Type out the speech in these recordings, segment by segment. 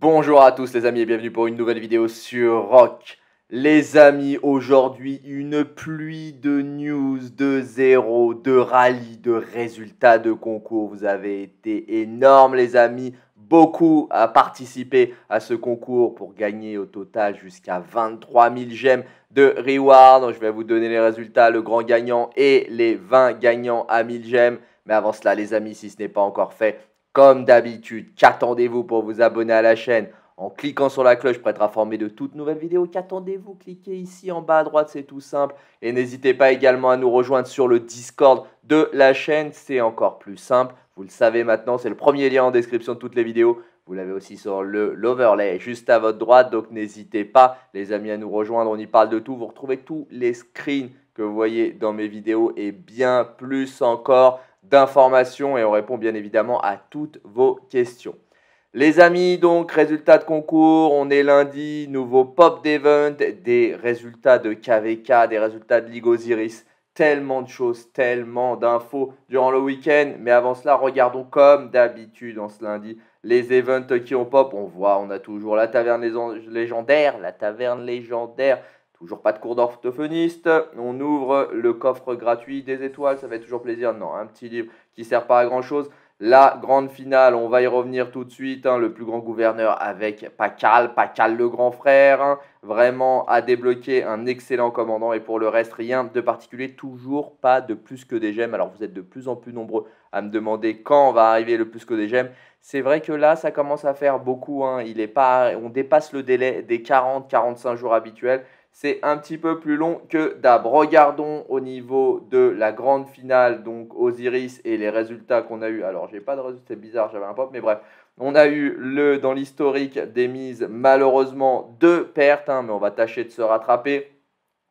Bonjour à tous les amis et bienvenue pour une nouvelle vidéo sur Rock. Les amis, aujourd'hui une pluie de news, de zéro, de rallye, de résultats de concours. Vous avez été énormes les amis, beaucoup à participer à ce concours pour gagner au total jusqu'à 23 000 gemmes de reward. Je vais vous donner les résultats, le grand gagnant et les 20 gagnants à 1000 gemmes. Mais avant cela, les amis, si ce n'est pas encore fait, comme d'habitude, qu'attendez-vous pour vous abonner à la chaîne en cliquant sur la cloche pour être informé de toutes nouvelles vidéos Qu'attendez-vous Cliquez ici en bas à droite, c'est tout simple. Et n'hésitez pas également à nous rejoindre sur le Discord de la chaîne, c'est encore plus simple. Vous le savez maintenant, c'est le premier lien en description de toutes les vidéos. Vous l'avez aussi sur le l'overlay juste à votre droite, donc n'hésitez pas les amis à nous rejoindre, on y parle de tout, vous retrouvez tous les screens que vous voyez dans mes vidéos et bien plus encore d'informations et on répond bien évidemment à toutes vos questions. Les amis, donc résultats de concours, on est lundi, nouveau pop d'event, des résultats de KVK, des résultats de Ligue Osiris, tellement de choses, tellement d'infos durant le week-end. Mais avant cela, regardons comme d'habitude en ce lundi les events qui ont pop. On voit, on a toujours la taverne légendaire, la taverne légendaire Toujours pas de cours d'orthophoniste. On ouvre le coffre gratuit des étoiles, ça fait toujours plaisir. Non, un petit livre qui sert pas à grand chose. La grande finale, on va y revenir tout de suite. Hein. le plus grand gouverneur avec Pacal, Pacal le grand frère. Hein. vraiment à débloquer un excellent commandant. Et pour le reste, rien de particulier. Toujours pas de plus que des gemmes. Alors vous êtes de plus en plus nombreux à me demander quand on va arriver le plus que des gemmes. C'est vrai que là, ça commence à faire beaucoup. Hein. il est pas, on dépasse le délai des 40-45 jours habituels c'est un petit peu plus long que d'hab. Regardons au niveau de la grande finale, donc Osiris et les résultats qu'on a eu. Alors, j'ai pas de résultats, c'est bizarre, j'avais un pop, mais bref. On a eu le, dans l'historique des mises, malheureusement, deux pertes, hein, mais on va tâcher de se rattraper.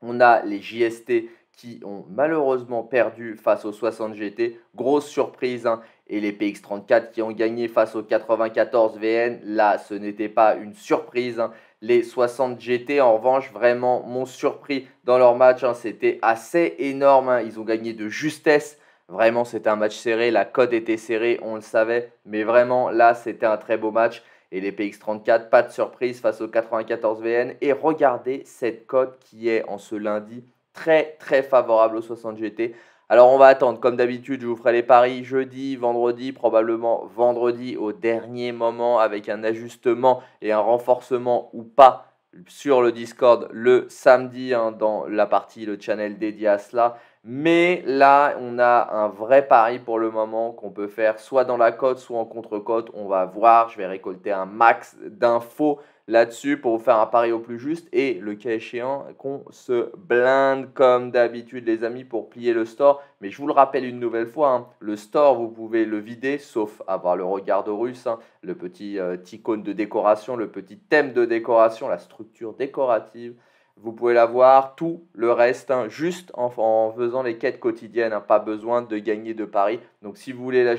On a les JST qui ont malheureusement perdu face aux 60 GT. Grosse surprise. Hein, et les PX34 qui ont gagné face aux 94 VN. Là, ce n'était pas une surprise. Hein. Les 60 GT, en revanche, vraiment m'ont surpris dans leur match. Hein. C'était assez énorme. Hein. Ils ont gagné de justesse. Vraiment, c'était un match serré. La cote était serrée, on le savait. Mais vraiment, là, c'était un très beau match. Et les PX34, pas de surprise face aux 94 VN. Et regardez cette cote qui est en ce lundi très très favorable aux 60 GT. Alors on va attendre, comme d'habitude, je vous ferai les paris jeudi, vendredi, probablement vendredi au dernier moment avec un ajustement et un renforcement ou pas sur le Discord le samedi hein, dans la partie, le channel dédié à cela. Mais là, on a un vrai pari pour le moment qu'on peut faire soit dans la cote, soit en contre-cote. On va voir. Je vais récolter un max d'infos là-dessus pour vous faire un pari au plus juste et le cas échéant qu'on se blinde comme d'habitude les amis pour plier le store. Mais je vous le rappelle une nouvelle fois, hein, le store vous pouvez le vider sauf avoir le regard de russe, hein. le petit euh, icône de décoration, le petit thème de décoration, la structure décorative. Vous pouvez l'avoir tout le reste, hein, juste en, faisant les quêtes quotidiennes. Hein, pas besoin de gagner de paris. Donc si vous voulez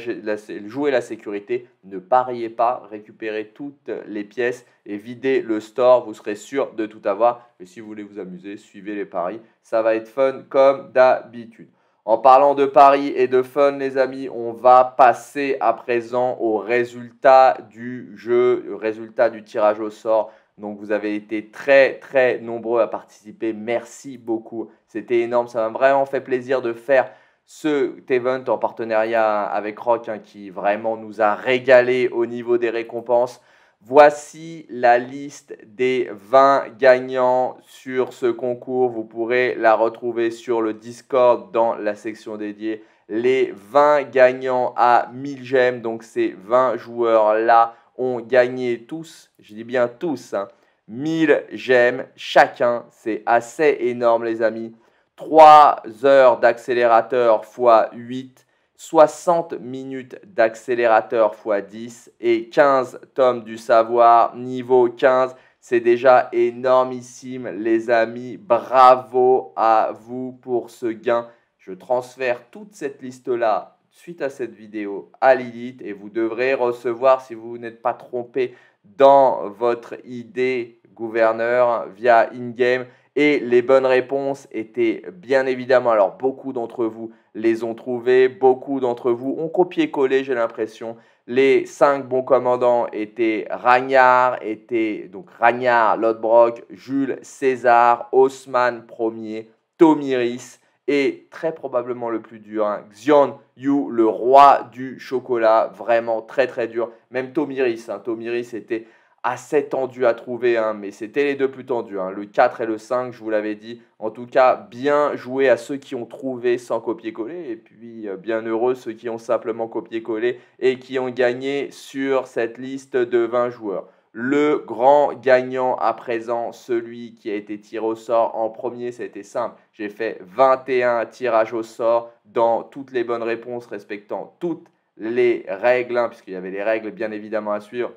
jouer la sécurité, ne pariez pas, récupérez toutes les pièces et videz le store. Vous serez sûr de tout avoir. Mais si vous voulez vous amuser, suivez les paris. Ça va être fun comme d'habitude. En parlant de paris et de fun, les amis, on va passer à présent au résultat du jeu, résultat du tirage au sort donc vous avez été très très nombreux à participer. Merci beaucoup. C'était énorme. Ça m'a vraiment fait plaisir de faire ce event en partenariat avec Rock hein, qui vraiment nous a régalé au niveau des récompenses. Voici la liste des 20 gagnants sur ce concours. Vous pourrez la retrouver sur le Discord dans la section dédiée. Les 20 gagnants à 1000 gemmes, donc ces 20 joueurs-là, ont gagné tous, je dis bien tous, hein, 1000 j'aime chacun. C'est assez énorme, les amis. 3 heures d'accélérateur x 8, 60 minutes d'accélérateur x 10 et 15 tomes du savoir niveau 15. C'est déjà énormissime, les amis. Bravo à vous pour ce gain. Je transfère toute cette liste-là suite à cette vidéo à Lilith et vous devrez recevoir, si vous n'êtes pas trompé dans votre idée gouverneur via in-game. Et les bonnes réponses étaient bien évidemment, alors beaucoup d'entre vous les ont trouvées, beaucoup d'entre vous ont copié-collé, j'ai l'impression. Les cinq bons commandants étaient Ragnar, était donc Ragnard, Lodbrok, Jules César, Haussmann premier Tomiris et très probablement le plus dur, hein, Xion Yu, le roi du chocolat, vraiment très très dur. Même Tomiris, hein, Tomiris était Assez tendu à trouver, hein, mais c'était les deux plus tendus, hein. le 4 et le 5, je vous l'avais dit. En tout cas, bien joué à ceux qui ont trouvé sans copier-coller, et puis euh, bien heureux ceux qui ont simplement copié-collé et qui ont gagné sur cette liste de 20 joueurs. Le grand gagnant à présent, celui qui a été tiré au sort en premier, c'était simple. J'ai fait 21 tirages au sort dans toutes les bonnes réponses respectant toutes les règles, hein, puisqu'il y avait les règles bien évidemment à suivre.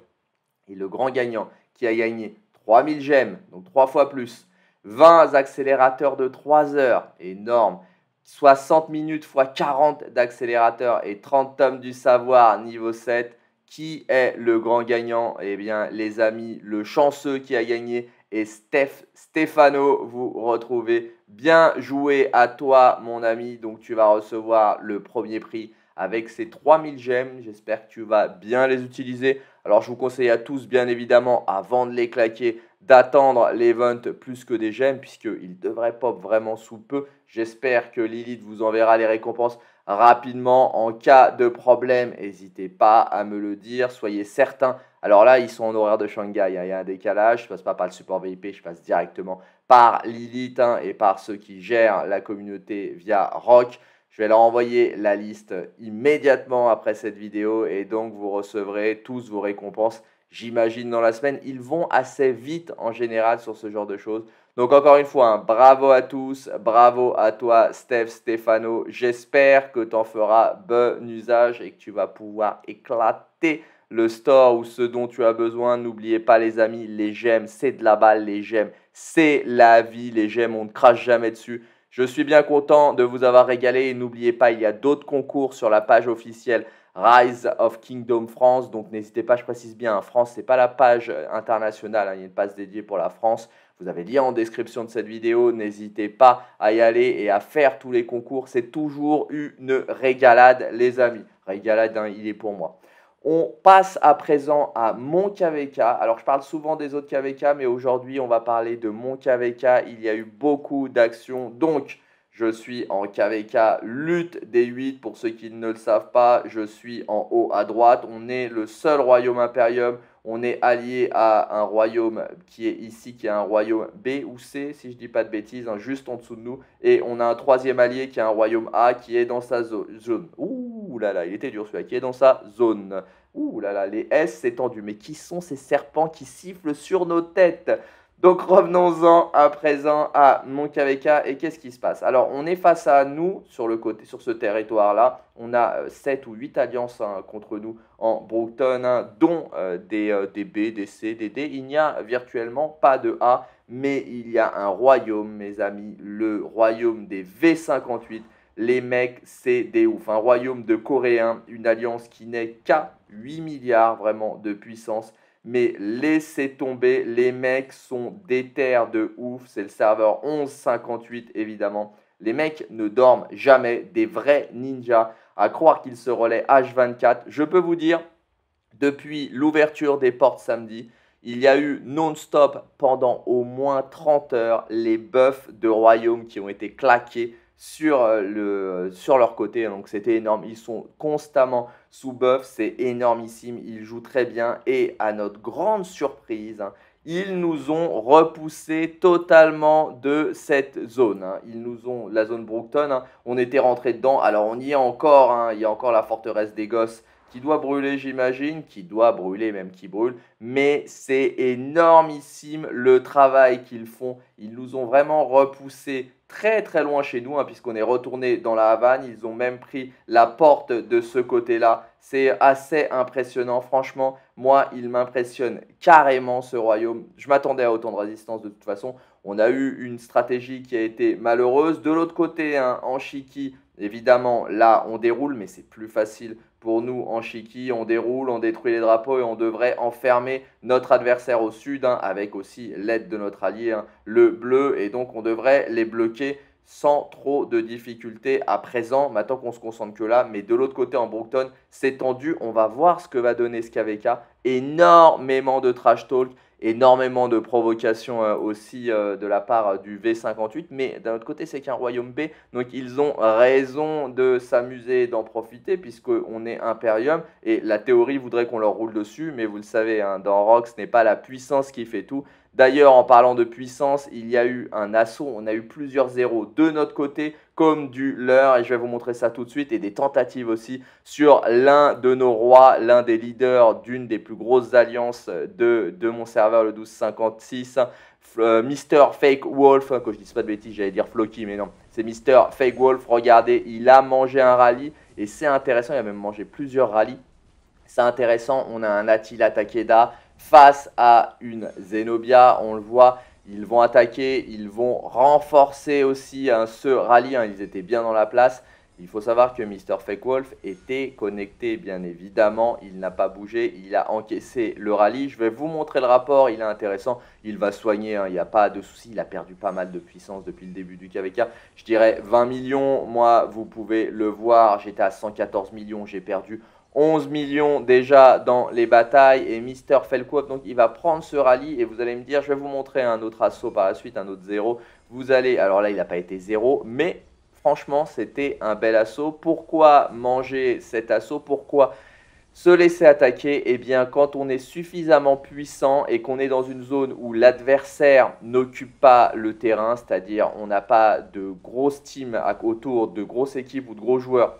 Et le grand gagnant qui a gagné 3000 gemmes, donc 3 fois plus, 20 accélérateurs de 3 heures, énorme, 60 minutes x 40 d'accélérateurs et 30 tomes du savoir niveau 7. Qui est le grand gagnant Eh bien, les amis, le chanceux qui a gagné est Steph Stefano. Vous retrouvez bien joué à toi, mon ami. Donc, tu vas recevoir le premier prix avec ces 3000 gemmes. J'espère que tu vas bien les utiliser. Alors je vous conseille à tous bien évidemment avant de les claquer d'attendre l'event plus que des gemmes puisqu'il devrait pop vraiment sous peu. J'espère que Lilith vous enverra les récompenses rapidement. En cas de problème, n'hésitez pas à me le dire, soyez certains. Alors là, ils sont en horaire de Shanghai, hein. il y a un décalage, je passe pas par le support VIP, je passe directement par Lilith hein, et par ceux qui gèrent la communauté via Rock. Je vais leur envoyer la liste immédiatement après cette vidéo et donc vous recevrez tous vos récompenses, j'imagine, dans la semaine. Ils vont assez vite en général sur ce genre de choses. Donc encore une fois, hein, bravo à tous, bravo à toi Steph, Stefano. J'espère que tu en feras bon usage et que tu vas pouvoir éclater le store ou ce dont tu as besoin. N'oubliez pas les amis, les j'aime, c'est de la balle, les j'aime, c'est la vie, les j'aime, on ne crache jamais dessus. Je suis bien content de vous avoir régalé et n'oubliez pas, il y a d'autres concours sur la page officielle Rise of Kingdom France. Donc n'hésitez pas, je précise bien, hein, France, ce n'est pas la page internationale, hein, il y a une page dédiée pour la France. Vous avez le lien en description de cette vidéo, n'hésitez pas à y aller et à faire tous les concours. C'est toujours une régalade, les amis. Régalade, hein, il est pour moi. On passe à présent à mon KVK. Alors je parle souvent des autres KVK, mais aujourd'hui on va parler de mon KVK. Il y a eu beaucoup d'actions. Donc je suis en KVK lutte des 8. Pour ceux qui ne le savent pas, je suis en haut à droite. On est le seul royaume impérium. On est allié à un royaume qui est ici, qui est un royaume B ou C, si je ne dis pas de bêtises, hein, juste en dessous de nous. Et on a un troisième allié qui est un royaume A qui est dans sa zone. Ouh là là, il était dur celui-là, qui est dans sa zone. Ouh là là, les S s'étendus. Mais qui sont ces serpents qui sifflent sur nos têtes donc revenons-en à présent à mon KVK et qu'est-ce qui se passe Alors on est face à nous sur, le côté, sur ce territoire-là. On a 7 euh, ou 8 alliances hein, contre nous en Brookton, hein, dont euh, des, euh, des, B, des C, des D. Il n'y a virtuellement pas de A, mais il y a un royaume, mes amis, le royaume des V58. Les mecs, c'est des ouf. Un royaume de Coréens, une alliance qui n'est qu'à 8 milliards vraiment de puissance mais laissez tomber, les mecs sont des terres de ouf, c'est le serveur 1158 évidemment. Les mecs ne dorment jamais, des vrais ninjas, à croire qu'ils se relaient H24. Je peux vous dire, depuis l'ouverture des portes samedi, il y a eu non-stop pendant au moins 30 heures les buffs de royaume qui ont été claqués euh, sur, leur côté. Donc c'était énorme. Ils sont constamment sous buff. C'est énormissime. Ils jouent très bien. Et à notre grande surprise, hein, ils nous ont repoussé totalement de cette zone. Hein. Ils nous ont, la zone Brookton, hein. on était rentré dedans. Alors on y est encore, il y a encore la forteresse des gosses qui doit brûler, j'imagine, qui doit brûler, même qui brûle. Mais c'est énormissime le travail qu'ils font. Ils nous ont vraiment repoussé très très loin chez nous, hein, puisqu'on est retourné dans la Havane. Ils ont même pris la porte de ce côté-là. C'est assez impressionnant, franchement. Moi, il m'impressionne carrément ce royaume. Je m'attendais à autant de résistance de toute façon. On a eu une stratégie qui a été malheureuse. De l'autre côté, hein, en Chiqui, évidemment, là, on déroule, mais c'est plus facile pour nous, en Chiqui, on déroule, on détruit les drapeaux et on devrait enfermer notre adversaire au sud, hein, avec aussi l'aide de notre allié, hein, le bleu, et donc on devrait les bloquer sans trop de difficultés à présent, maintenant qu'on se concentre que là, mais de l'autre côté en Brookton, c'est tendu, on va voir ce que va donner ce KVK, énormément de trash talk, énormément de provocations euh, aussi euh, de la part euh, du V58, mais d'un autre côté, c'est qu'un royaume B, donc ils ont raison de s'amuser, d'en profiter, puisqu'on est Imperium, et la théorie voudrait qu'on leur roule dessus, mais vous le savez, hein, dans Rock, ce n'est pas la puissance qui fait tout, D'ailleurs, en parlant de puissance, il y a eu un assaut. On a eu plusieurs zéros de notre côté comme du leur. Et je vais vous montrer ça tout de suite. Et des tentatives aussi sur l'un de nos rois, l'un des leaders d'une des plus grosses alliances de, mon serveur, le 1256. Mr. Euh, mister Fake Wolf, Quand je dis pas de bêtises, j'allais dire Floki, mais non. C'est Mister Fake Wolf. Regardez, il a mangé un rallye. Et c'est intéressant, il a même mangé plusieurs rallyes. C'est intéressant, on a un Attila Takeda face à une Zenobia. On le voit, ils vont attaquer, ils vont renforcer aussi hein, ce rallye. Hein. ils étaient bien dans la place. Il faut savoir que Mr. Fake Wolf était connecté, bien évidemment. Il n'a pas bougé, il a encaissé le rallye. Je vais vous montrer le rapport, il est intéressant. Il va soigner, hein, il n'y a pas de souci. Il a perdu pas mal de puissance depuis le début du KVK. Je dirais 20 millions. Moi, vous pouvez le voir, j'étais à 114 millions. J'ai perdu 11 millions déjà dans les batailles et Mister Felcoop. donc il va prendre ce rallye et vous allez me dire, je vais vous montrer un autre assaut par la suite, un autre zéro. Vous allez, alors là il n'a pas été zéro, mais franchement c'était un bel assaut. Pourquoi manger cet assaut Pourquoi se laisser attaquer Eh bien quand on est suffisamment puissant et qu'on est dans une zone où l'adversaire n'occupe pas le terrain, c'est-à-dire on n'a pas de grosses teams autour, de grosses équipes ou de gros joueurs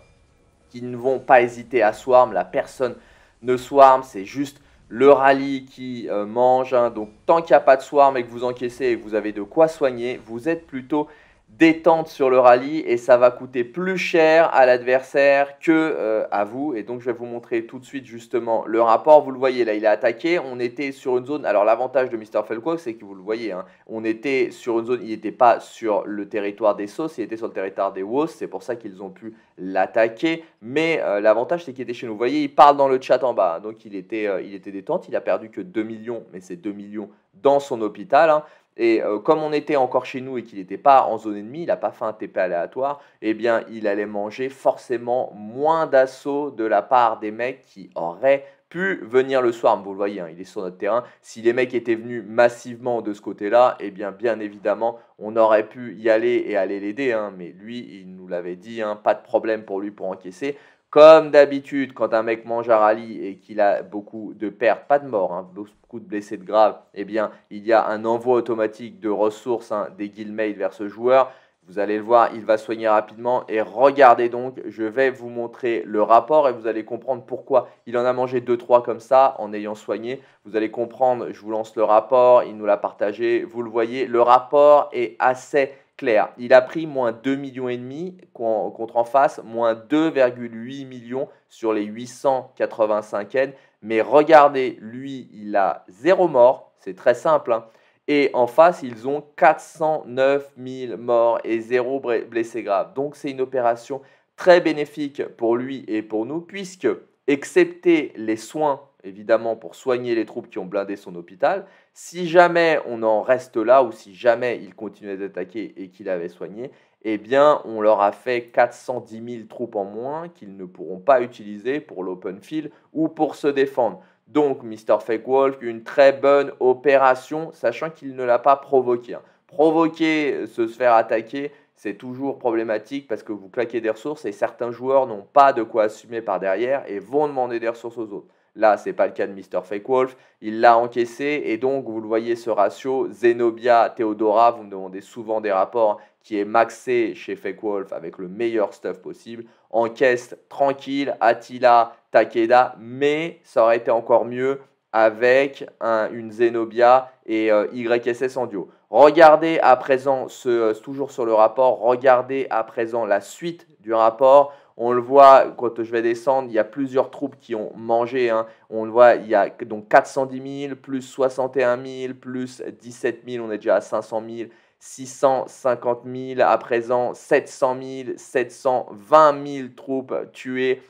qui ne vont pas hésiter à swarm. La personne ne swarm, c'est juste le rallye qui euh, mange. Hein. Donc tant qu'il n'y a pas de swarm et que vous encaissez et que vous avez de quoi soigner, vous êtes plutôt détente sur le rallye et ça va coûter plus cher à l'adversaire que euh, à vous. Et donc je vais vous montrer tout de suite justement le rapport. Vous le voyez là, il a attaqué. On était sur une zone. Alors l'avantage de Mr. Felcock, c'est que vous le voyez. Hein, on était sur une zone. Il n'était pas sur le territoire des Sauces, il était sur le territoire des Wos. C'est pour ça qu'ils ont pu l'attaquer. Mais euh, l'avantage, c'est qu'il était chez nous. Vous voyez, il parle dans le chat en bas. donc il était, euh, il était détente. Il a perdu que 2 millions, mais c'est 2 millions dans son hôpital. Hein. Et euh, comme on était encore chez nous et qu'il n'était pas en zone ennemie, il n'a pas fait un TP aléatoire, eh bien il allait manger forcément moins d'assauts de la part des mecs qui auraient pu venir le soir. Vous le voyez, hein, il est sur notre terrain. Si les mecs étaient venus massivement de ce côté-là, eh bien bien évidemment, on aurait pu y aller et aller l'aider. Hein. mais lui, il nous l'avait dit, hein, pas de problème pour lui pour encaisser. Comme d'habitude, quand un mec mange à rallye et qu'il a beaucoup de pertes, pas de morts, hein, beaucoup de blessés de grave, eh bien, il y a un envoi automatique de ressources hein, des guildmates vers ce joueur. Vous allez le voir, il va soigner rapidement. Et regardez donc, je vais vous montrer le rapport et vous allez comprendre pourquoi il en a mangé 2-3 comme ça en ayant soigné. Vous allez comprendre, je vous lance le rapport, il nous l'a partagé. Vous le voyez, le rapport est assez clair. Il a pris moins 2,5 millions et demi contre en face, moins 2,8 millions sur les 885 N. Mais regardez, lui, il a zéro mort, c'est très simple. Hein. Et en face, ils ont 409 000 morts et zéro blessé grave. Donc c'est une opération très bénéfique pour lui et pour nous, puisque, excepté les soins évidemment, pour soigner les troupes qui ont blindé son hôpital. Si jamais on en reste là, ou si jamais il continuait d'attaquer et qu'il avait soigné, eh bien, on leur a fait 410 000 troupes en moins qu'ils ne pourront pas utiliser pour l'open field ou pour se défendre. Donc, Mr. Fake Wolf, une très bonne opération, sachant qu'il ne l'a pas provoqué. Hein. Provoquer, euh, se faire attaquer, c'est toujours problématique parce que vous claquez des ressources et certains joueurs n'ont pas de quoi assumer par derrière et vont demander des ressources aux autres. Là, n'est pas le cas de Mr. Fake Wolf. Il l'a encaissé et donc, vous le voyez, ce ratio Zenobia-Theodora, vous me demandez souvent des rapports, hein, qui est maxé chez Fake Wolf avec le meilleur stuff possible. Encaisse tranquille, Attila, Takeda, mais ça aurait été encore mieux avec une Zenobia et euh, YSS en duo. Regardez à présent, euh, toujours sur le rapport, regardez à présent la suite du rapport. On le voit, quand je vais descendre, il y a plusieurs troupes qui ont mangé. Hein. On le voit, il y a donc 410 000, plus 61 000, plus 17 000, on est déjà à 500 000. 650 000 à présent, 700 000, 720 000 troupes tuées,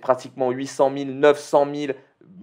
pratiquement 800 000, 900 000,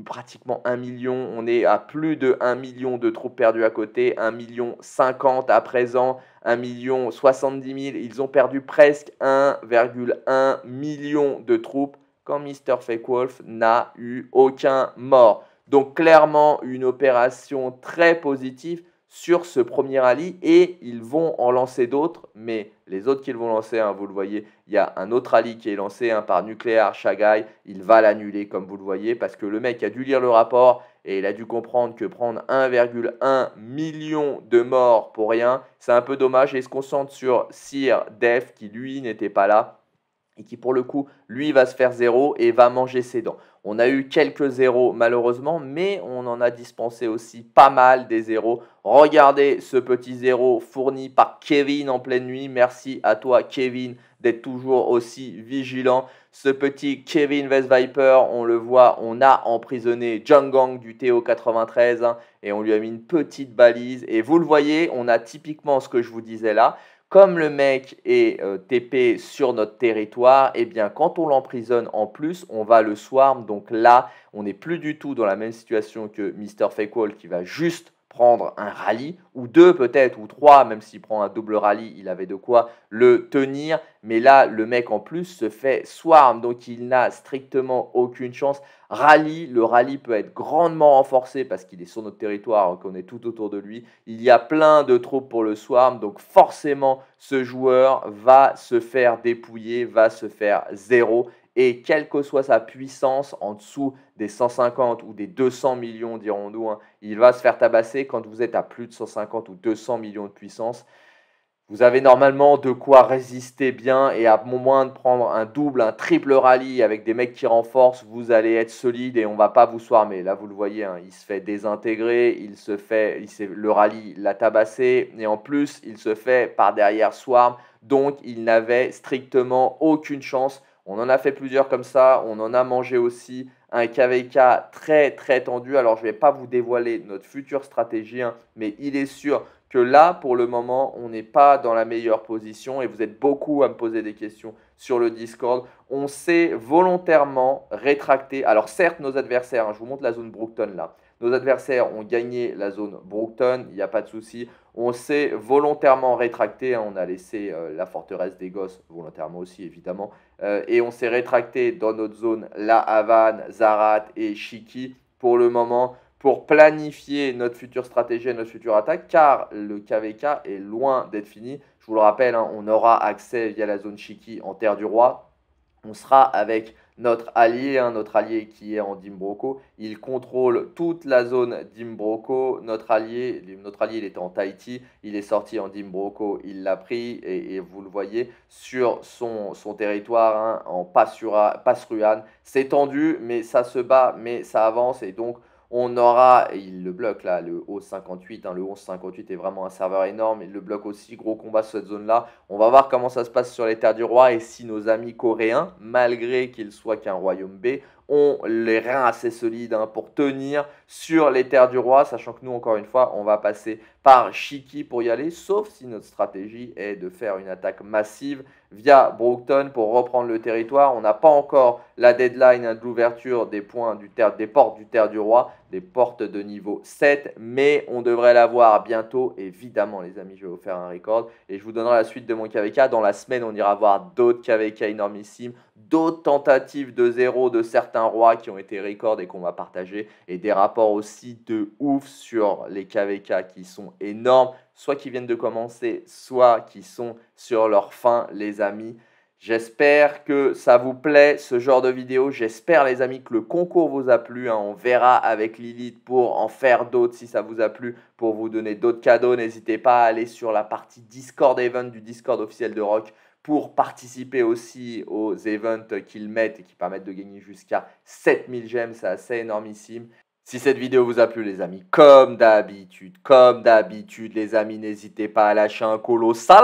pratiquement 1 million. On est à plus de 1 million de troupes perdues à côté, 1 million 50 à présent. 1 million 70 000. Ils ont perdu presque 1,1 million de troupes quand Mr. Fake Wolf n'a eu aucun mort. Donc clairement une opération très positive sur ce premier rallye et ils vont en lancer d'autres, mais les autres qu'ils vont lancer, hein, vous le voyez, il y a un autre rallye qui est lancé hein, par Nuclear Shagai, il va l'annuler comme vous le voyez parce que le mec a dû lire le rapport, et il a dû comprendre que prendre 1,1 million de morts pour rien, c'est un peu dommage. Et il se concentre sur Sir Def, qui lui n'était pas là. Et qui pour le coup, lui va se faire zéro et va manger ses dents. On a eu quelques zéros malheureusement, mais on en a dispensé aussi pas mal des zéros. Regardez ce petit zéro fourni par Kevin en pleine nuit. Merci à toi Kevin d'être toujours aussi vigilant. Ce petit Kevin West Viper, on le voit, on a emprisonné Gong du TO93 hein, et on lui a mis une petite balise. Et vous le voyez, on a typiquement ce que je vous disais là. Comme le mec est euh, TP sur notre territoire, et eh bien quand on l'emprisonne en plus, on va le swarm. Donc là, on n'est plus du tout dans la même situation que Mr. Fakewall qui va juste prendre un rallye, ou deux peut-être, ou trois, même s'il prend un double rallye, il avait de quoi le tenir. Mais là, le mec en plus se fait swarm, donc il n'a strictement aucune chance. Rallye, le rallye peut être grandement renforcé parce qu'il est sur notre territoire, hein, qu'on est tout autour de lui. Il y a plein de troupes pour le swarm, donc forcément, ce joueur va se faire dépouiller, va se faire zéro. Et quelle que soit sa puissance, en dessous des 150 ou des 200 millions, dirons-nous, hein, il va se faire tabasser quand vous êtes à plus de 150 ou 200 millions de puissance. Vous avez normalement de quoi résister bien et à moins de prendre un double, un triple rallye avec des mecs qui renforcent, vous allez être solide et on va pas vous swarmer. Là, vous le voyez, hein, il se fait désintégrer, il se fait, le rallye l'a tabassé et en plus, il se fait par derrière swarm. Donc, il n'avait strictement aucune chance on en a fait plusieurs comme ça, on en a mangé aussi un KVK très très tendu. Alors je ne vais pas vous dévoiler notre future stratégie, hein, mais il est sûr que là, pour le moment, on n'est pas dans la meilleure position et vous êtes beaucoup à me poser des questions sur le Discord. On s'est volontairement rétracté. Alors certes, nos adversaires, hein, je vous montre la zone Brookton là. Nos adversaires ont gagné la zone Brookton, il n'y a pas de souci. On s'est volontairement rétracté, hein. on a laissé euh, la forteresse des gosses volontairement aussi évidemment. Euh, et on s'est rétracté dans notre zone La Havane, Zarat et Chiki pour le moment pour planifier notre future stratégie et notre future attaque, car le KVK est loin d'être fini. Je vous le rappelle, hein, on aura accès via la zone Chiki en Terre du Roi. On sera avec notre allié, hein, notre allié qui est en Dimbroco, il contrôle toute la zone Dimbroco. Notre allié, notre allié, il était en Tahiti, il est sorti en Dimbroco, il l'a pris et, vous le voyez sur son, son territoire hein, en Pasura, Pasruan. C'est tendu, mais ça se bat, mais ça avance et donc on aura, il le bloque là, le o 58 hein, le 11-58 est vraiment un serveur énorme. Il le bloque aussi, gros combat sur cette zone-là. On va voir comment ça se passe sur les terres du roi et si nos amis coréens, malgré qu'ils soient qu'un royaume B, ont les reins assez solides hein, pour tenir sur les terres du roi, sachant que nous, encore une fois, on va passer par Shiki pour y aller, sauf si notre stratégie est de faire une attaque massive via Brookton pour reprendre le territoire. On n'a pas encore la deadline hein, de l'ouverture des points du des portes du terre du roi, des portes de niveau 7, mais on devrait l'avoir bientôt. Évidemment, les amis, je vais vous faire un record et je vous donnerai la suite de mon KVK. Dans la semaine, on ira voir d'autres KVK énormissimes, d'autres tentatives de zéro de certains rois qui ont été records et qu'on va partager, et des rapports aussi de ouf sur les KVK qui sont énormes, soit qui viennent de commencer, soit qui sont sur leur fin, les amis. J'espère que ça vous plaît ce genre de vidéo. J'espère les amis que le concours vous a plu. Hein. On verra avec Lilith pour en faire d'autres si ça vous a plu, pour vous donner d'autres cadeaux. N'hésitez pas à aller sur la partie Discord Event du Discord officiel de Rock pour participer aussi aux events qu'ils mettent et qui permettent de gagner jusqu'à 7000 gemmes. C'est assez énormissime. Si cette vidéo vous a plu les amis, comme d'habitude, comme d'habitude les amis, n'hésitez pas à lâcher un colossal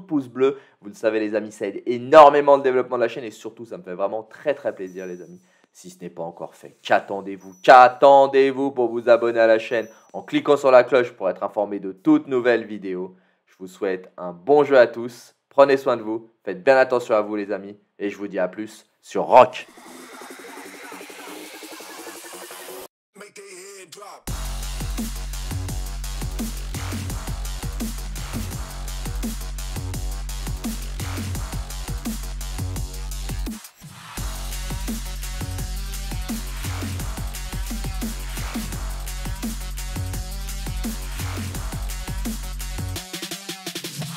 pouce bleu. Vous le savez les amis, ça aide énormément le développement de la chaîne et surtout ça me fait vraiment très très plaisir les amis. Si ce n'est pas encore fait, qu'attendez-vous Qu'attendez-vous pour vous abonner à la chaîne en cliquant sur la cloche pour être informé de toutes nouvelles vidéos. Je vous souhaite un bon jeu à tous. Prenez soin de vous, faites bien attention à vous les amis et je vous dis à plus sur Rock.